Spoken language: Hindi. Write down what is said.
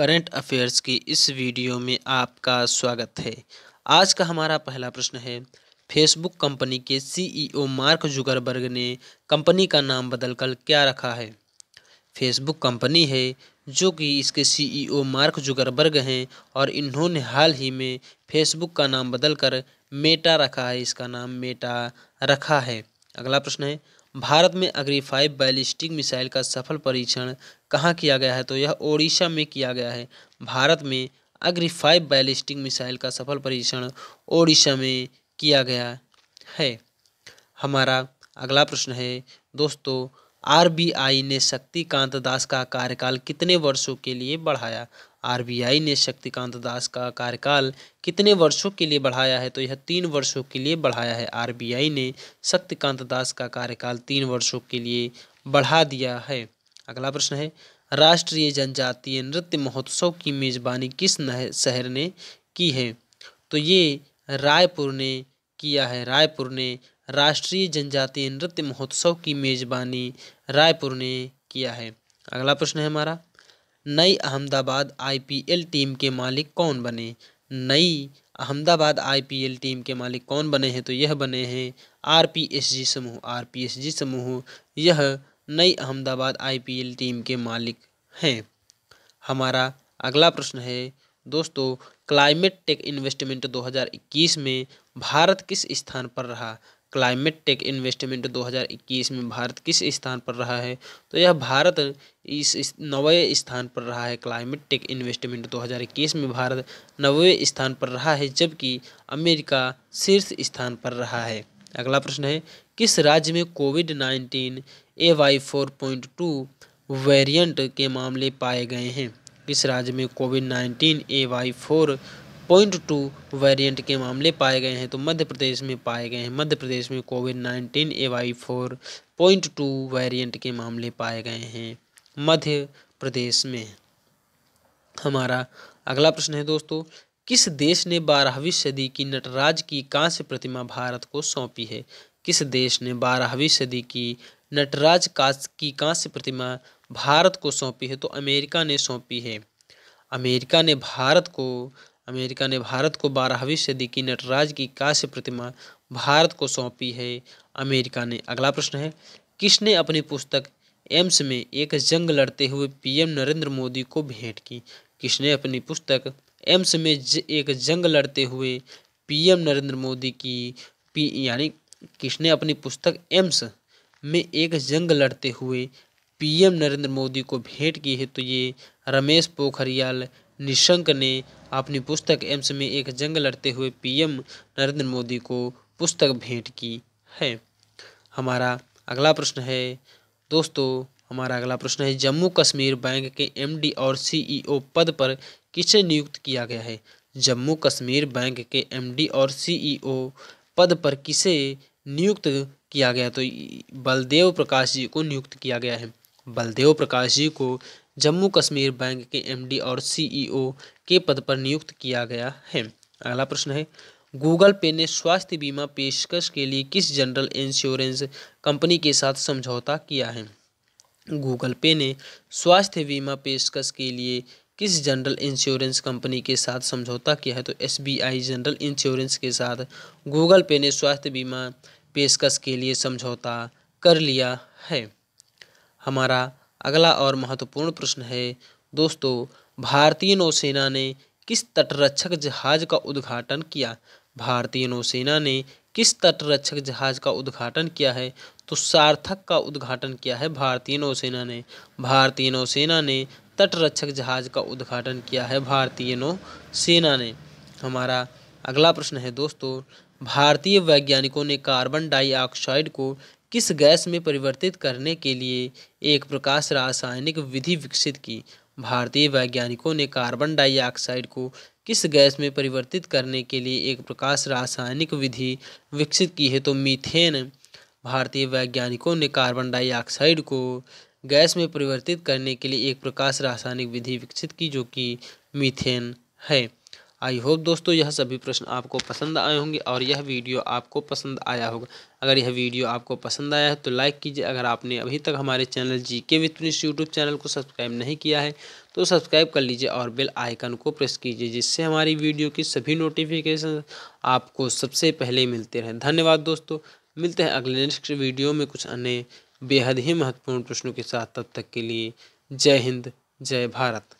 करंट अफेयर्स की इस वीडियो में आपका स्वागत है आज का हमारा पहला प्रश्न है फेसबुक कंपनी के सीईओ e मार्क जुगरबर्ग ने कंपनी का नाम बदलकर क्या रखा है फेसबुक कंपनी है जो कि इसके सीईओ e मार्क जुगरबर्ग हैं और इन्होंने हाल ही में फेसबुक का नाम बदलकर मेटा रखा है इसका नाम मेटा रखा है अगला प्रश्न है भारत में फाइव बैलिस्टिक मिसाइल का सफल परीक्षण कहाँ किया गया है तो यह ओडिशा में किया गया है भारत में फाइव बैलिस्टिक मिसाइल का सफल परीक्षण ओडिशा में किया गया है हमारा अगला प्रश्न है दोस्तों आरबीआई ने शक्तिकांत दास का कार्यकाल कितने वर्षों के लिए बढ़ाया आरबीआई ने शक्तिकांत दास का कार्यकाल कितने वर्षों के लिए बढ़ाया है तो यह तीन वर्षों के लिए बढ़ाया है आरबीआई ने शक्तिकांत दास का कार्यकाल तीन वर्षों के लिए बढ़ा दिया है अगला प्रश्न है राष्ट्रीय जनजातीय नृत्य महोत्सव की मेज़बानी किस शहर ने की है तो ये रायपुर ने किया है रायपुर ने राष्ट्रीय जनजातीय नृत्य महोत्सव की मेज़बानी रायपुर ने किया है अगला प्रश्न है हमारा नई अहमदाबाद आईपीएल टीम के मालिक कौन बने नई अहमदाबाद आईपीएल टीम के मालिक कौन बने हैं तो यह बने हैं आरपीएसजी समूह आरपीएसजी समूह यह नई अहमदाबाद आईपीएल टीम के मालिक हैं हमारा अगला प्रश्न है दोस्तों क्लाइमेट टेक इन्वेस्टमेंट 2021 में भारत किस स्थान पर रहा क्लाइमेट टेक इन्वेस्टमेंट 2021 में भारत किस स्थान पर रहा है तो यह भारत इस नवे स्थान पर रहा है क्लाइमेट टेक इन्वेस्टमेंट 2021 में भारत नवे स्थान पर रहा है जबकि अमेरिका शीर्ष स्थान पर रहा है अगला प्रश्न है किस राज्य में COVID nineteen A Y four point two variant के मामले पाए गए हैं किस राज्य में COVID nineteen A Y four point two variant के मामले पाए गए हैं तो मध्य प्रदेश में पाए गए हैं मध्य प्रदेश में COVID nineteen A Y four point two variant के मामले पाए गए हैं मध्य प्रदेश में हमारा अगला प्रश्न है दोस्तों किस देश ने बारहवीं सदी की नटराज की कांस्य प्रतिमा भारत को सौंपी है किस देश ने बारहवीं सदी की नटराज का की कांस्य प्रतिमा भारत को सौंपी है तो अमेरिका ने सौंपी है अमेरिका ने भारत को अमेरिका ने भारत को बारहवीं सदी की नटराज की कांस्य प्रतिमा भारत को सौंपी है अमेरिका ने अगला प्रश्न है किसने अपनी पुस्तक एम्स में एक जंग लड़ते हुए पीएम नरेंद्र मोदी को भेंट की किसने अपनी पुस्तक एम्स में ज, एक जंग लड़ते हुए पीएम नरेंद्र मोदी की पी यानी किसने अपनी पुस्तक एम्स में एक जंग लड़ते हुए पीएम नरेंद्र मोदी को भेंट की है तो ये रमेश पोखरियाल निशंक ने अपनी पुस्तक एम्स में एक जंग लड़ते हुए पीएम नरेंद्र मोदी को पुस्तक भेंट की है हमारा अगला प्रश्न है दोस्तों हमारा अगला प्रश्न है जम्मू कश्मीर बैंक के एमडी और सीईओ पद पर किसे नियुक्त किया गया है जम्मू कश्मीर बैंक के एमडी और सीईओ पद पर किसे नियुक्त किया गया तो बलदेव प्रकाश जी को नियुक्त किया गया है बलदेव प्रकाश जी को जम्मू कश्मीर बैंक के एमडी और सीईओ e के पद पर नियुक्त किया गया है अगला प्रश्न है गूगल पे ने स्वास्थ्य बीमा पेशकश के लिए किस जनरल इंश्योरेंस कंपनी के साथ समझौता किया है गूगल पे ने स्वास्थ्य बीमा पेशकश के लिए किस जनरल इंश्योरेंस कंपनी के साथ समझौता किया है तो एस जनरल इंश्योरेंस के साथ गूगल पे ने स्वास्थ्य बीमा पेशकश के लिए समझौता कर लिया है हमारा अगला और महत्वपूर्ण प्रश्न है दोस्तों भारतीय नौसेना ने किस तटरक्षक जहाज का उद्घाटन किया भारतीय नौसेना ने किस तटरक्षक जहाज का उद्घाटन किया है तो सार्थक का उद्घाटन किया है भारतीय नौसेना ने भारतीय नौसेना ने तटरक्षक जहाज का उद्घाटन किया है भारतीय नौसेना ने हमारा अगला प्रश्न है दोस्तों भारतीय वैज्ञानिकों ने कार्बन डाइऑक्साइड को किस गैस में परिवर्तित करने के लिए एक प्रकाश रासायनिक विधि विकसित की भारतीय वैज्ञानिकों ने कार्बन डाइऑक्साइड को किस गैस में परिवर्तित करने के लिए एक प्रकाश रासायनिक विधि विकसित की है तो मीथेन भारतीय वैज्ञानिकों ने कार्बन डाइऑक्साइड को गैस में परिवर्तित करने के लिए एक प्रकाश रासायनिक विधि विकसित की जो कि मीथेन है आई होप दोस्तों यह सभी प्रश्न आपको पसंद आए होंगे और यह वीडियो आपको पसंद आया होगा अगर यह वीडियो आपको पसंद आया है तो लाइक कीजिए अगर आपने अभी तक हमारे channel G K with YouTube channel को सब्सक्राइब नहीं किया है तो सब्सक्राइब कर लीजिए और बेल आइकन को प्रेस कीजिए जिससे हमारी वीडियो की सभी नोटिफिकेशन आपको सबसे पहले मिलते रहें धन्यवाद दोस्तों मिलते हैं अगले नेक्स्ट वीडियो में कुछ अन्य बेहद ही महत्वपूर्ण प्रश्नों के साथ तब तक के लिए जय हिंद जय भारत